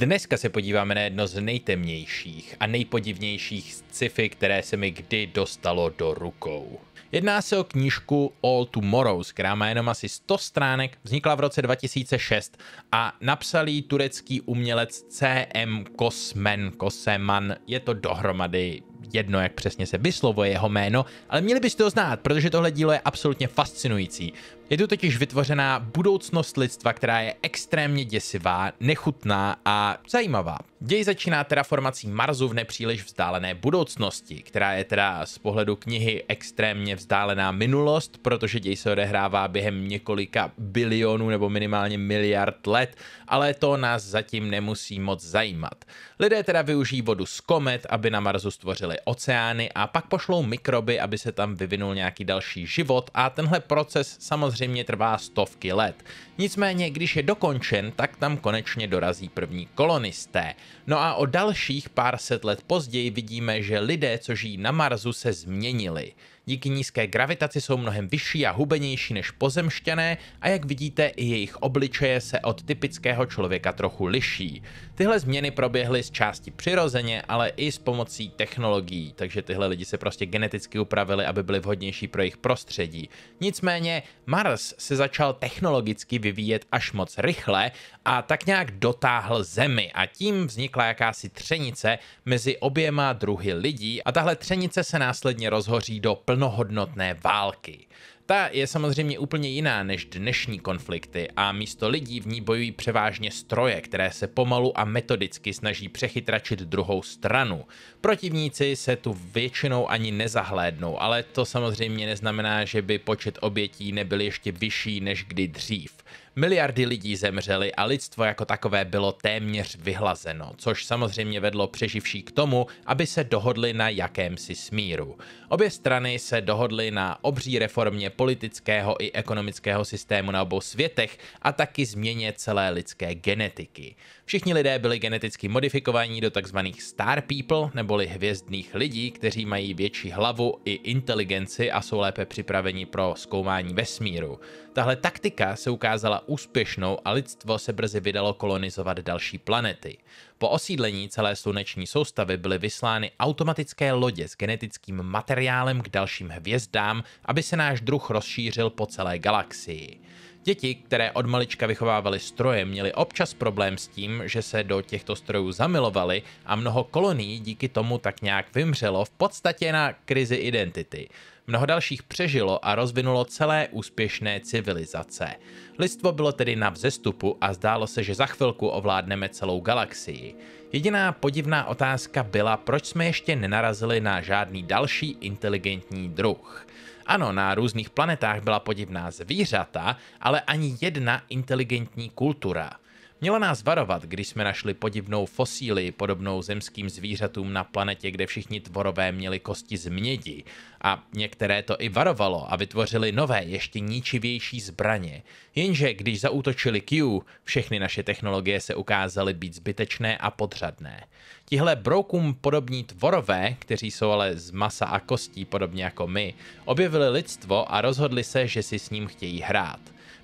Dneska se podíváme na jedno z nejtemnějších a nejpodivnějších sci-fi, které se mi kdy dostalo do rukou. Jedná se o knížku All Tomorrows, která má jenom asi 100 stránek, vznikla v roce 2006 a napsal ji turecký umělec CM Kosmen Koseman. Je to dohromady jedno, jak přesně se vyslovuje jeho jméno, ale měli byste ho znát, protože tohle dílo je absolutně fascinující. Je tu totiž vytvořená budoucnost lidstva, která je extrémně děsivá, nechutná a zajímavá. Děj začíná terraformací Marsu v nepříliš vzdálené budoucnosti, která je teda z pohledu knihy extrémně vzdálená minulost, protože děj se odehrává během několika bilionů nebo minimálně miliard let, ale to nás zatím nemusí moc zajímat. Lidé teda využijí vodu z komet, aby na Marsu stvořili vyčistili oceány a pak pošlou mikroby, aby se tam vyvinul nějaký další život a tenhle proces samozřejmě trvá stovky let. Nicméně, když je dokončen, tak tam konečně dorazí první kolonisté. No a o dalších pár set let později vidíme, že lidé, co žijí na Marsu, se změnili. Díky nízké gravitaci jsou mnohem vyšší a hubenější než pozemštěné, a jak vidíte, i jejich obličeje se od typického člověka trochu liší. Tyhle změny proběhly z části přirozeně, ale i s pomocí technologií, takže tyhle lidi se prostě geneticky upravili, aby byli vhodnější pro jejich prostředí. Nicméně Mars se začal technologicky vyvíjet až moc rychle a tak nějak dotáhl zemi a tím vznikla jakási třenice mezi oběma druhy lidí a tahle třenice se následně rozhoří do plnohodnotné války. Ta je samozřejmě úplně jiná než dnešní konflikty a místo lidí v ní bojují převážně stroje, které se pomalu a metodicky snaží přechytračit druhou stranu. Protivníci se tu většinou ani nezahlédnou, ale to samozřejmě neznamená, že by počet obětí nebyl ještě vyšší než kdy dřív. Miliardy lidí zemřeli a lidstvo jako takové bylo téměř vyhlazeno, což samozřejmě vedlo přeživší k tomu, aby se dohodli na jakémsi smíru. Obě strany se dohodly na obří reformě politického i ekonomického systému na obou světech a taky změně celé lidské genetiky. Všichni lidé byli geneticky modifikovaní do tzv. star people, neboli hvězdných lidí, kteří mají větší hlavu i inteligenci a jsou lépe připraveni pro zkoumání vesmíru. Tahle taktika se ukázala úspěšnou a lidstvo se brzy vydalo kolonizovat další planety. Po osídlení celé sluneční soustavy byly vyslány automatické lodě s genetickým materiálem k dalším hvězdám, aby se náš druh rozšířil po celé galaxii. Děti, které od malička vychovávali stroje, měly občas problém s tím, že se do těchto strojů zamilovali a mnoho kolonií díky tomu tak nějak vymřelo v podstatě na krizi identity. Mnoho dalších přežilo a rozvinulo celé úspěšné civilizace. Lidstvo bylo tedy na vzestupu a zdálo se, že za chvilku ovládneme celou galaxii. Jediná podivná otázka byla, proč jsme ještě nenarazili na žádný další inteligentní druh. Ano, na různých planetách byla podivná zvířata, ale ani jedna inteligentní kultura – Měla nás varovat, když jsme našli podivnou fosíli, podobnou zemským zvířatům na planetě, kde všichni tvorové měli kosti z mědi. A některé to i varovalo a vytvořili nové, ještě ničivější zbraně. Jenže když zautočili Q, všechny naše technologie se ukázaly být zbytečné a podřadné. Tihle broukům podobní tvorové, kteří jsou ale z masa a kostí podobně jako my, objevili lidstvo a rozhodli se, že si s ním chtějí hrát.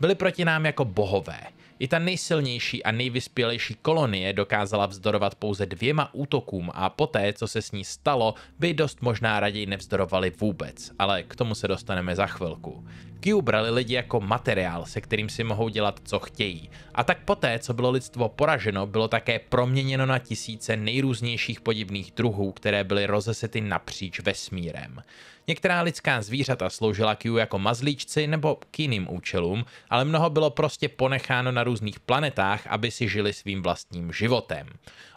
Byli proti nám jako bohové. I ta nejsilnější a nejvyspělejší kolonie dokázala vzdorovat pouze dvěma útokům a poté, co se s ní stalo, by dost možná raději nevzdorovali vůbec, ale k tomu se dostaneme za chvilku. Q brali lidi jako materiál, se kterým si mohou dělat, co chtějí. A tak poté, co bylo lidstvo poraženo, bylo také proměněno na tisíce nejrůznějších podivných druhů, které byly rozesety napříč vesmírem. Některá lidská zvířata sloužila k jako mazlíčci nebo k jiným účelům, ale mnoho bylo prostě ponecháno na různých planetách, aby si žili svým vlastním životem.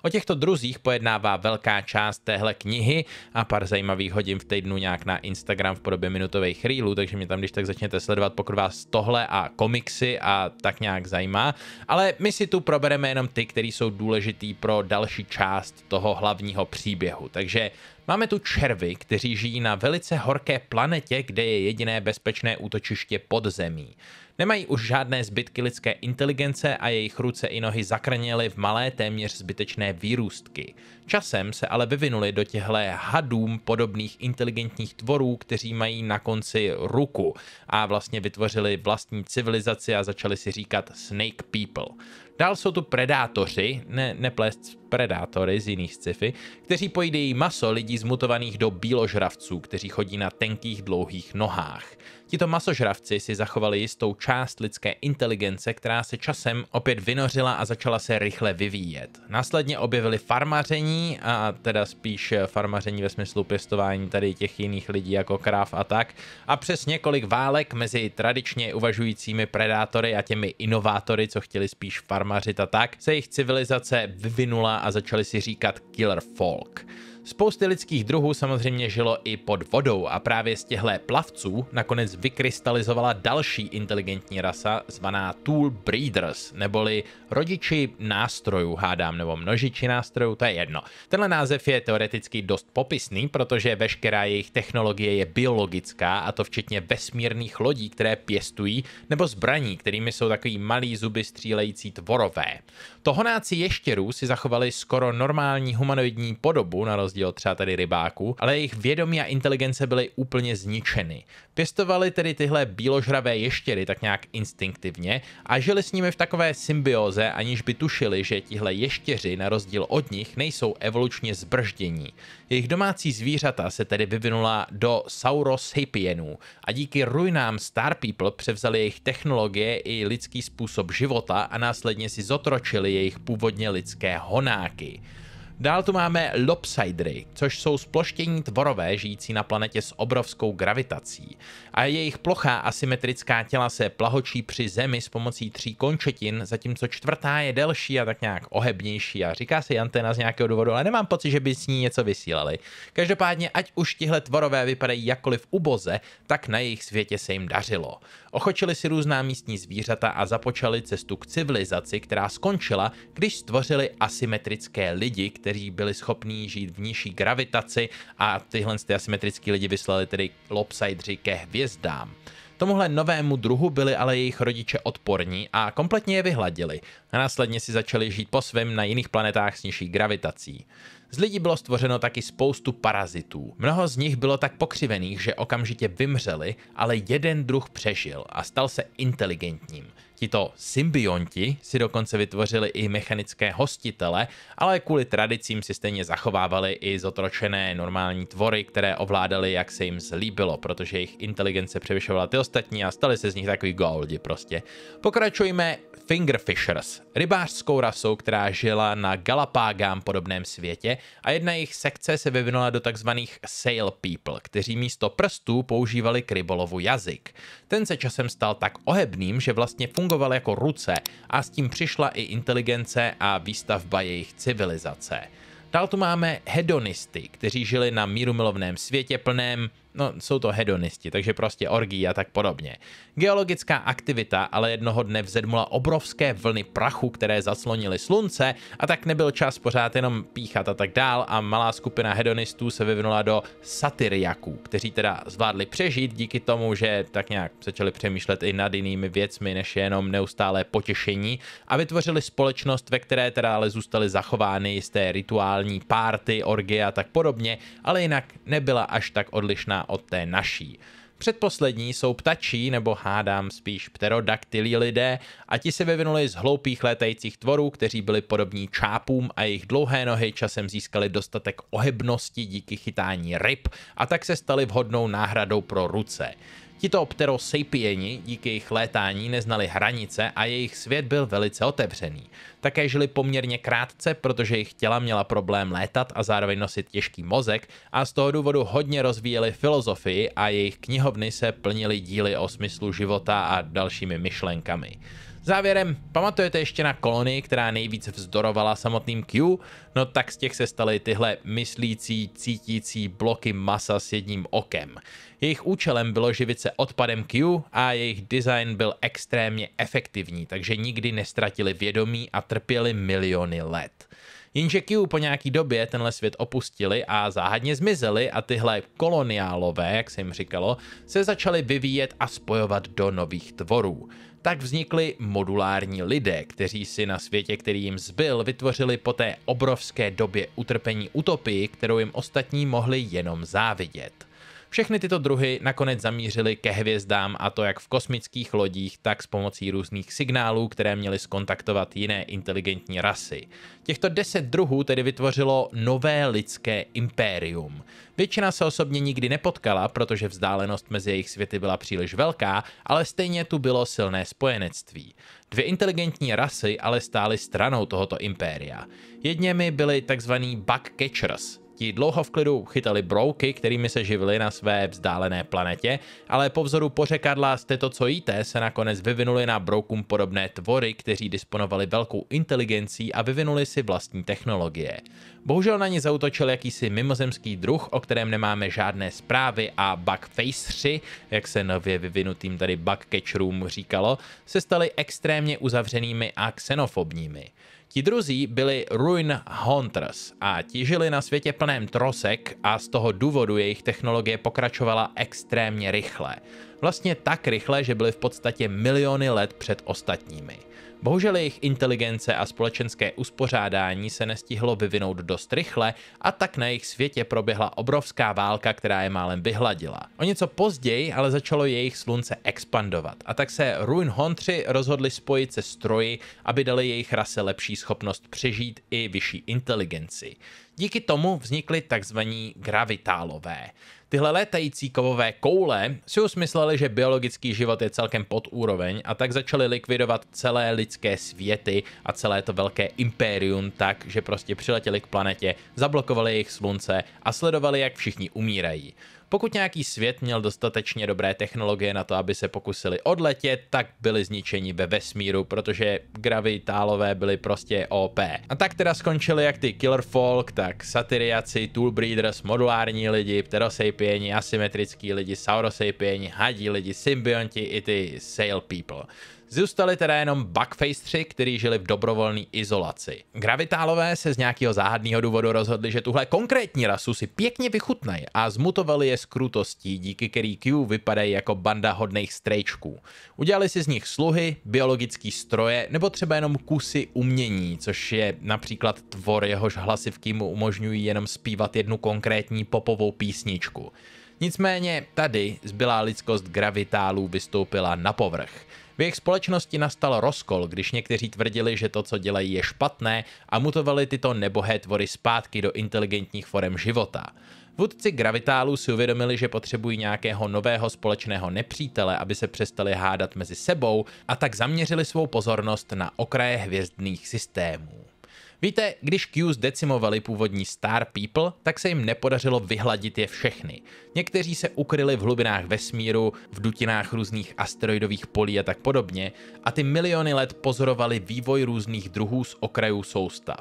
O těchto druzích pojednává velká část téhle knihy a pár zajímavých hodin v týdnu nějak na Instagram v podobě minutových reelů, takže mě tam když tak začnete sledovat, pokud vás tohle a komiksy a tak nějak zajímá. Ale my si tu probereme jenom ty, které jsou důležitý pro další část toho hlavního příběhu. Takže Máme tu červy, kteří žijí na velice horké planetě, kde je jediné bezpečné útočiště pod zemí. Nemají už žádné zbytky lidské inteligence a jejich ruce i nohy zakrněly v malé, téměř zbytečné výrůstky. Časem se ale vyvinuli do těchto hadům podobných inteligentních tvorů, kteří mají na konci ruku a vlastně vytvořili vlastní civilizaci a začali si říkat Snake People. Dál jsou tu predátoři, ne, neplést predátory z jiných sci-fi, kteří pojídejí maso lidí zmutovaných do bíložravců, kteří chodí na tenkých dlouhých nohách. Tito masožravci si zachovali jistou část lidské inteligence, která se časem opět vynořila a začala se rychle vyvíjet. Následně objevili farmaření, a teda spíš farmaření ve smyslu pěstování tady těch jiných lidí jako kráv a tak, a přes několik válek mezi tradičně uvažujícími predátory a těmi inovátory, co chtěli spíš farmařit a tak, se jejich civilizace vyvinula a začali si říkat Killer Folk. Spousty lidských druhů samozřejmě žilo i pod vodou a právě z těchto plavců nakonec vykrystalizovala další inteligentní rasa zvaná Tool Breeders, neboli rodiči nástrojů, hádám, nebo množiči nástrojů, to je jedno. Tenhle název je teoreticky dost popisný, protože veškerá jejich technologie je biologická a to včetně vesmírných lodí, které pěstují, nebo zbraní, kterými jsou takový malý zuby střílející tvorové. Tohonáci ještěrů si zachovali skoro normální humanoidní podobu na rozdíl rozdíl od třeba tady rybáků, ale jejich vědomí a inteligence byly úplně zničeny. Pěstovali tedy tyhle bíložravé ještěry tak nějak instinktivně a žili s nimi v takové symbioze, aniž by tušili, že tihle ještěři na rozdíl od nich nejsou evolučně zbrždění. Jejich domácí zvířata se tedy vyvinula do Saurosapienů a díky ruinám Star People převzali jejich technologie i lidský způsob života a následně si zotročili jejich původně lidské honáky. Dál tu máme lopsidery, což jsou sploštění tvorové žijící na planetě s obrovskou gravitací. A jejich plochá asymetrická těla se plahočí při Zemi s pomocí tří končetin, zatímco čtvrtá je delší a tak nějak ohebnější. A říká se anténa z nějakého důvodu, ale nemám pocit, že by s ní něco vysílali. Každopádně, ať už tihle tvorové vypadají jakkoliv uboze, tak na jejich světě se jim dařilo. Ochočili si různá místní zvířata a započali cestu k civilizaci, která skončila, když stvořili asymetrické lidi, kteří kteří byli schopní žít v nižší gravitaci a tyhle ty asymetrický lidi vyslali tedy lopsidři ke hvězdám. Tomuhle novému druhu byli ale jejich rodiče odporní a kompletně je vyhladili. A následně si začali žít po svém na jiných planetách s nižší gravitací. Z lidí bylo stvořeno taky spoustu parazitů. Mnoho z nich bylo tak pokřivených, že okamžitě vymřeli, ale jeden druh přežil a stal se inteligentním. Tito symbionti si dokonce vytvořili i mechanické hostitele, ale kvůli tradicím si stejně zachovávali i zotročené normální tvory, které ovládali, jak se jim zlíbilo, protože jejich inteligence převyšovala ty ostatní a stali se z nich takový goldi prostě. Pokračujme Fingerfishers, rybářskou rasou, která žila na Galapágám podobném světě a jedna jejich sekce se vyvinula do takzvaných sail people, kteří místo prstů používali k rybolovu jazyk. Ten se časem stal tak ohebným, že vlastně fungoval fungoval jako ruce a s tím přišla i inteligence a výstavba jejich civilizace. Dál tu máme hedonisty, kteří žili na mírumilovném světě plném no jsou to hedonisti, takže prostě orgí a tak podobně. Geologická aktivita ale jednoho dne vzedmula obrovské vlny prachu, které zaslonily slunce a tak nebyl čas pořád jenom píchat a tak dál a malá skupina hedonistů se vyvinula do satyriaků, kteří teda zvládli přežít díky tomu, že tak nějak začali přemýšlet i nad jinými věcmi, než jenom neustálé potěšení a vytvořili společnost, ve které teda ale zůstaly zachovány jisté rituální párty, orgie a tak podobně, ale jinak nebyla až tak odlišná od té naší. Předposlední jsou ptačí, nebo hádám spíš pterodaktilí lidé, a ti se vyvinuli z hloupých létajících tvorů, kteří byli podobní čápům a jejich dlouhé nohy časem získaly dostatek ohebnosti díky chytání ryb a tak se stali vhodnou náhradou pro ruce. Tito pterosapieni díky jejich létání neznali hranice a jejich svět byl velice otevřený. Také žili poměrně krátce, protože jejich těla měla problém létat a zároveň nosit těžký mozek a z toho důvodu hodně rozvíjeli filozofii a jejich knihovny se plnily díly o smyslu života a dalšími myšlenkami. Závěrem, pamatujete ještě na kolony, která nejvíc vzdorovala samotným Q? No tak z těch se staly tyhle myslící, cítící bloky masa s jedním okem. Jejich účelem bylo živit se odpadem Q a jejich design byl extrémně efektivní, takže nikdy nestratili vědomí a trpěli miliony let. Jinže Q po nějaký době tenhle svět opustili a záhadně zmizeli a tyhle koloniálové, jak se jim říkalo, se začaly vyvíjet a spojovat do nových tvorů tak vznikli modulární lidé, kteří si na světě, který jim zbyl, vytvořili po té obrovské době utrpení utopii, kterou jim ostatní mohli jenom závidět. Všechny tyto druhy nakonec zamířily ke hvězdám a to jak v kosmických lodích, tak s pomocí různých signálů, které měly skontaktovat jiné inteligentní rasy. Těchto deset druhů tedy vytvořilo nové lidské impérium. Většina se osobně nikdy nepotkala, protože vzdálenost mezi jejich světy byla příliš velká, ale stejně tu bylo silné spojenectví. Dvě inteligentní rasy ale stály stranou tohoto impéria. Jedněmi byly tzv. bug catchers, Ti dlouho v klidu chytali brouky, kterými se živili na své vzdálené planetě, ale po vzoru pořekadla z to, co jíte, se nakonec vyvinuli na broukům podobné tvory, kteří disponovali velkou inteligencí a vyvinuli si vlastní technologie. Bohužel na ně zautočil jakýsi mimozemský druh, o kterém nemáme žádné zprávy a 3, jak se nově vyvinutým tady catcherům říkalo, se stali extrémně uzavřenými a xenofobními. Ti druzí byli Ruin Hunters a ti žili na světě plném trosek a z toho důvodu jejich technologie pokračovala extrémně rychle. Vlastně tak rychle, že byli v podstatě miliony let před ostatními. Bohužel jejich inteligence a společenské uspořádání se nestihlo vyvinout dost rychle a tak na jejich světě proběhla obrovská válka, která je málem vyhladila. O něco později ale začalo jejich slunce expandovat a tak se Ruin Hontři rozhodli spojit se stroji, aby dali jejich rase lepší schopnost přežít i vyšší inteligenci. Díky tomu vznikly tzv. gravitálové. Tyhle létající kovové koule si usmysleli, že biologický život je celkem pod úroveň a tak začali likvidovat celé lidské světy a celé to velké impérium tak, že prostě přiletěli k planetě, zablokovali jejich slunce a sledovali, jak všichni umírají. Pokud nějaký svět měl dostatečně dobré technologie na to, aby se pokusili odletět, tak byli zničeni ve vesmíru, protože gravitálové byli prostě OP. A tak teda skončili jak ty Killer Folk, tak Satyriaci, Toolbreeders, modulární lidi, pterosejpieni, asymetrický lidi, saurosepieni, hadí lidi, symbionti i ty Sail People. Zůstali teda jenom Buckface 3, kteří žili v dobrovolné izolaci. Gravitálové se z nějakého záhadného důvodu rozhodli, že tuhle konkrétní rasu si pěkně vychutnají a zmutovali je s krutostí, díky který Q vypadají jako banda hodných strejčků. Udělali si z nich sluhy, biologické stroje nebo třeba jenom kusy umění, což je například tvor, jehož hlasivky mu umožňují jenom zpívat jednu konkrétní popovou písničku. Nicméně tady zbylá lidskost gravitálů vystoupila na povrch. V jejich společnosti nastal rozkol, když někteří tvrdili, že to, co dělají, je špatné a mutovali tyto nebohé tvory zpátky do inteligentních forem života. Vůdci gravitálu si uvědomili, že potřebují nějakého nového společného nepřítele, aby se přestali hádat mezi sebou a tak zaměřili svou pozornost na okraje hvězdných systémů. Víte, když Q decimovali původní Star People, tak se jim nepodařilo vyhladit je všechny. Někteří se ukryli v hlubinách vesmíru, v dutinách různých asteroidových polí a tak podobně a ty miliony let pozorovali vývoj různých druhů z okrajů soustav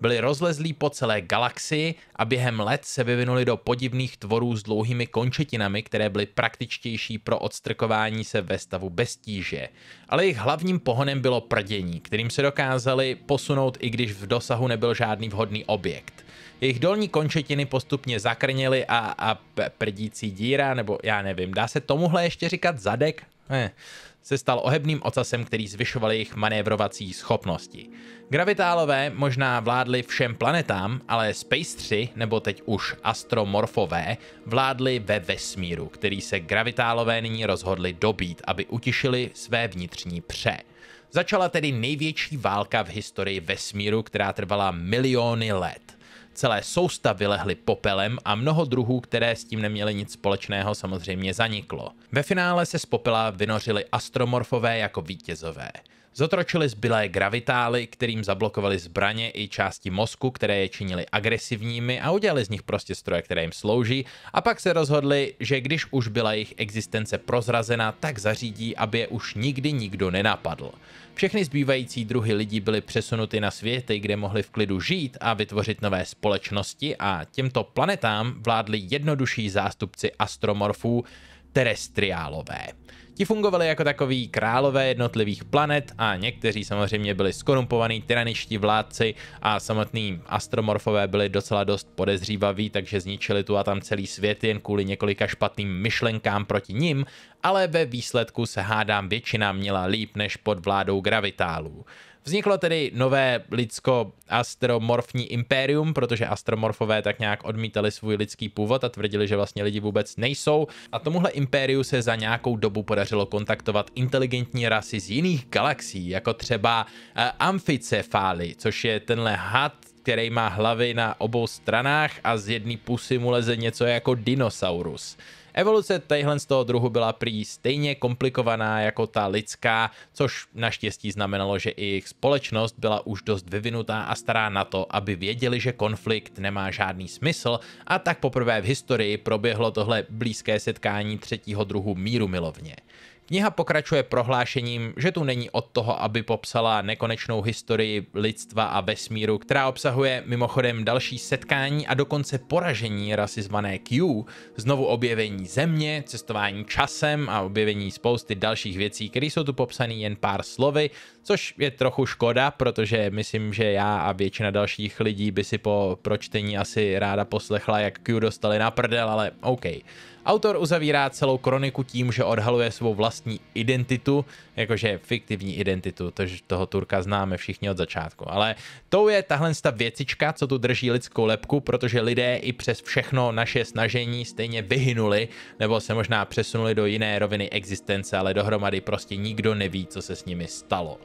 byly rozlezlí po celé galaxii a během let se vyvinuli do podivných tvorů s dlouhými končetinami, které byly praktičtější pro odstrkování se ve stavu bez tíže. Ale jejich hlavním pohonem bylo prdění, kterým se dokázali posunout, i když v dosahu nebyl žádný vhodný objekt. Jejich dolní končetiny postupně zakrněly a, a prdící díra, nebo já nevím, dá se tomuhle ještě říkat zadek? Ne. Eh se stal ohebným ocasem, který zvyšoval jejich manévrovací schopnosti. Gravitálové možná vládli všem planetám, ale Space 3, nebo teď už astromorfové, vládli ve vesmíru, který se gravitálové nyní rozhodli dobít, aby utišili své vnitřní pře. Začala tedy největší válka v historii vesmíru, která trvala miliony let. Celé soustavy lehly popelem a mnoho druhů, které s tím neměly nic společného, samozřejmě zaniklo. Ve finále se z popela vynořili astromorfové jako vítězové. Zotročili zbylé gravitály, kterým zablokovali zbraně i části mozku, které je činili agresivními a udělali z nich prostě stroje, které jim slouží a pak se rozhodli, že když už byla jejich existence prozrazena, tak zařídí, aby je už nikdy nikdo nenapadl. Všechny zbývající druhy lidí byly přesunuty na světy, kde mohli v klidu žít a vytvořit nové společnosti a těmto planetám vládli jednodušší zástupci astromorfů, terestriálové. Ti fungovali jako takový králové jednotlivých planet a někteří samozřejmě byli skorumpovaní tyraničtí vládci a samotní astromorfové byli docela dost podezřívaví, takže zničili tu a tam celý svět jen kvůli několika špatným myšlenkám proti nim, ale ve výsledku se hádám většina měla líp než pod vládou gravitálů. Vzniklo tedy nové lidsko-astromorfní impérium, protože astromorfové tak nějak odmítali svůj lidský původ a tvrdili, že vlastně lidi vůbec nejsou. A tomuhle impériu se za nějakou dobu podařilo kontaktovat inteligentní rasy z jiných galaxií, jako třeba uh, amficefály, což je tenhle had, který má hlavy na obou stranách a z jedné pusy mu leze něco jako dinosaurus. Evoluce tadyhle z toho druhu byla prý stejně komplikovaná jako ta lidská, což naštěstí znamenalo, že i jejich společnost byla už dost vyvinutá a stará na to, aby věděli, že konflikt nemá žádný smysl a tak poprvé v historii proběhlo tohle blízké setkání třetího druhu míru milovně. Kniha pokračuje prohlášením, že tu není od toho, aby popsala nekonečnou historii lidstva a vesmíru, která obsahuje mimochodem další setkání a dokonce poražení rasy zvané Q, znovu objevení země, cestování časem a objevení spousty dalších věcí, které jsou tu popsané jen pár slovy, což je trochu škoda, protože myslím, že já a většina dalších lidí by si po pročtení asi ráda poslechla, jak Q dostali na prdel, ale OK. Autor uzavírá celou kroniku tím, že odhaluje svou vlastní identitu, jakože fiktivní identitu, tož toho Turka známe všichni od začátku. Ale to je tahle ta věcička, co tu drží lidskou lepku, protože lidé i přes všechno naše snažení stejně vyhynuli, nebo se možná přesunuli do jiné roviny existence, ale dohromady prostě nikdo neví, co se s nimi stalo.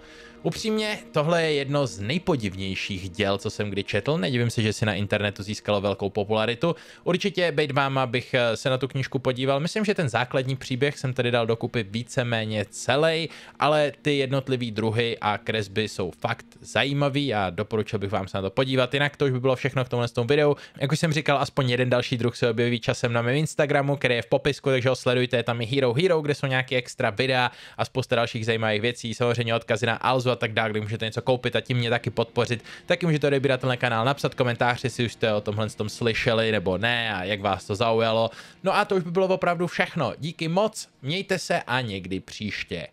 Upřímně, tohle je jedno z nejpodivnějších děl, co jsem kdy četl. Nedivím se, že si na internetu získalo velkou popularitu. Určitě, bejt vám abych eh, se na tu knižku podíval. Myslím, že ten základní příběh jsem tady dal dokupy víceméně celý, ale ty jednotlivý druhy a kresby jsou fakt zajímavý a doporučil bych vám se na to podívat. Jinak to už by bylo všechno k tomhle tomu videu. Jak už jsem říkal, aspoň jeden další druh se objeví časem na mém Instagramu, který je v popisku, takže ho sledujte. Tam je Hero Hero, kde jsou nějaké extra videa a spousta dalších zajímavých věcí. Samozřejmě odkazy na Alzo a tak dále, kde můžete něco koupit a tím mě taky podpořit. Taky můžete odebírat tenhle kanál, napsat komentář, jestli už jste o tomhle tom slyšeli nebo ne a jak vás to zaujalo. No a to už by bylo opravdu všechno. Díky moc, mějte se a někdy příště.